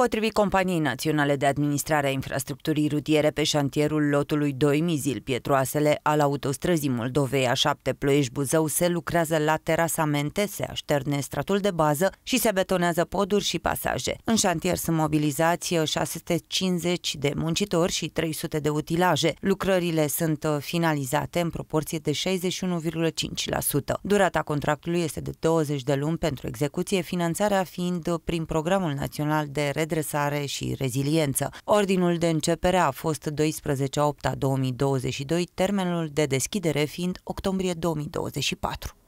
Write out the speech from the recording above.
Potrivit Companiei Naționale de Administrare a Infrastructurii Rutiere pe șantierul lotului 2 Mizil Pietroasele al autostrăzii Moldovei A7 Ploiești Buzău se lucrează la terasamente, se așterne stratul de bază și se betonează poduri și pasaje. În șantier sunt mobilizați 650 de muncitori și 300 de utilaje. Lucrările sunt uh, finalizate în proporție de 61,5%. Durata contractului este de 20 de luni pentru execuție, finanțarea fiind uh, prin Programul Național de Red redresare și reziliență. Ordinul de începere a fost 12 8 2022, termenul de deschidere fiind octombrie 2024.